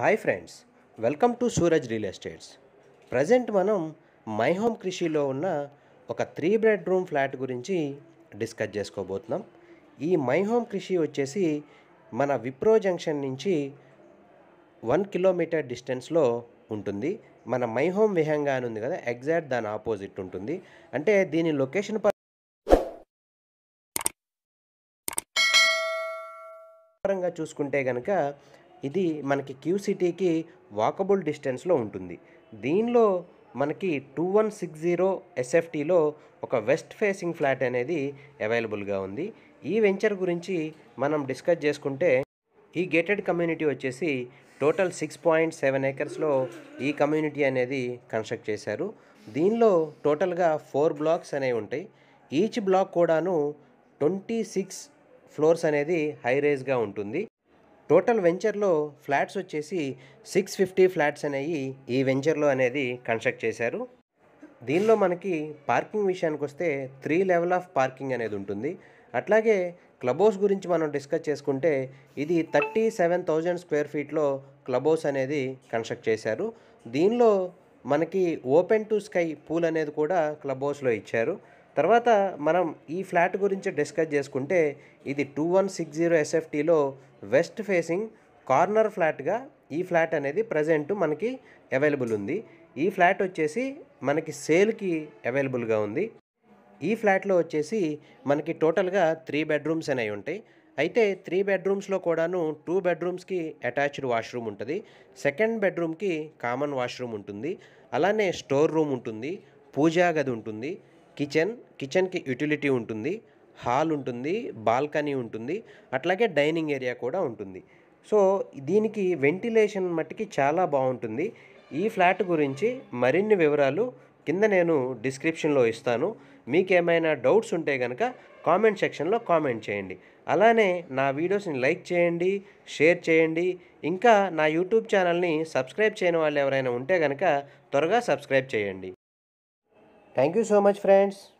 Hi friends welcome to Suraj real estates present మనం my home కృషిలో ఉన్న ఒక త్రీ బెడ్రూమ్ ఫ్లాట్ గురించి డిస్కస్ చేసుకోబోతున్నాం ఈ మై హోమ్ కృషి వచ్చేసి మన విప్రో జంక్షన్ నుంచి వన్ కిలోమీటర్ డిస్టెన్స్లో ఉంటుంది మన మై హోమ్ విహంగా అని ఉంది కదా ఎగ్జాక్ట్ దాని ఆపోజిట్ ఉంటుంది అంటే దీని లొకేషన్ పరంగా చూసుకుంటే కనుక ఇది మనకి క్యూ సిటీకి వాకబుల్ డిస్టెన్స్లో ఉంటుంది దీనిలో మనకి టూ వన్ సిక్స్ జీరో ఎస్ఎఫ్టీలో ఒక వెస్ట్ ఫేసింగ్ ఫ్లాట్ అనేది అవైలబుల్గా ఉంది ఈ వెంచర్ గురించి మనం డిస్కస్ చేసుకుంటే ఈ గేటెడ్ కమ్యూనిటీ వచ్చేసి టోటల్ సిక్స్ పాయింట్ సెవెన్ ఏకర్స్లో ఈ కమ్యూనిటీ అనేది కన్స్ట్రక్ట్ చేశారు దీనిలో టోటల్గా ఫోర్ బ్లాక్స్ అనేవి ఉంటాయి ఈచ్ బ్లాక్ కూడాను ట్వంటీ సిక్స్ ఫ్లోర్స్ అనేది హై రేజ్గా ఉంటుంది టోటల్ వెంచర్లో ఫ్లాట్స్ వచ్చేసి సిక్స్ ఫిఫ్టీ ఫ్లాట్స్ అనేవి ఈ వెంచర్లో అనేది కన్స్ట్రక్ట్ చేశారు దీనిలో మనకి పార్కింగ్ విషయానికి వస్తే త్రీ లెవెల్ ఆఫ్ పార్కింగ్ అనేది ఉంటుంది అట్లాగే క్లబ్ హౌస్ గురించి మనం డిస్కస్ చేసుకుంటే ఇది థర్టీ సెవెన్ థౌజండ్ స్క్వేర్ ఫీట్లో క్లబ్ హౌస్ అనేది కన్స్ట్రక్ట్ చేశారు దీనిలో మనకి ఓపెన్ టు స్కై పూల్ అనేది కూడా క్లబ్ హౌస్లో ఇచ్చారు తర్వాత మనం ఈ ఫ్లాట్ గురించి డిస్కస్ చేసుకుంటే ఇది టూ వన్ సిక్స్ జీరో ఎస్ఎఫ్టీలో వెస్ట్ ఫేసింగ్ కార్నర్ ఫ్లాట్గా ఈ ఫ్లాట్ అనేది ప్రజెంట్ మనకి అవైలబుల్ ఉంది ఈ ఫ్లాట్ వచ్చేసి మనకి సేల్కి అవైలబుల్గా ఉంది ఈ ఫ్లాట్లో వచ్చేసి మనకి టోటల్గా త్రీ బెడ్రూమ్స్ అనేవి ఉంటాయి అయితే త్రీ బెడ్రూమ్స్లో కూడాను టూ బెడ్రూమ్స్కి అటాచ్డ్ వాష్రూమ్ ఉంటుంది సెకండ్ బెడ్రూమ్కి కామన్ వాష్రూమ్ ఉంటుంది అలానే స్టోర్ రూమ్ ఉంటుంది పూజా గది ఉంటుంది కిచెన్ కిచెన్కి యుటిలిటీ ఉంటుంది హాల్ ఉంటుంది బాల్కనీ ఉంటుంది అట్లాగే డైనింగ్ ఏరియా కూడా ఉంటుంది సో దీనికి వెంటిలేషన్ మట్టుకి చాలా బాగుంటుంది ఈ ఫ్లాట్ గురించి మరిన్ని వివరాలు కింద నేను డిస్క్రిప్షన్లో ఇస్తాను మీకేమైనా డౌట్స్ ఉంటే కనుక కామెంట్ సెక్షన్లో కామెంట్ చేయండి అలానే నా వీడియోస్ని లైక్ చేయండి షేర్ చేయండి ఇంకా నా యూట్యూబ్ ఛానల్ని సబ్స్క్రైబ్ చేయని వాళ్ళు ఎవరైనా ఉంటే కనుక త్వరగా సబ్స్క్రైబ్ చేయండి Thank you so much friends.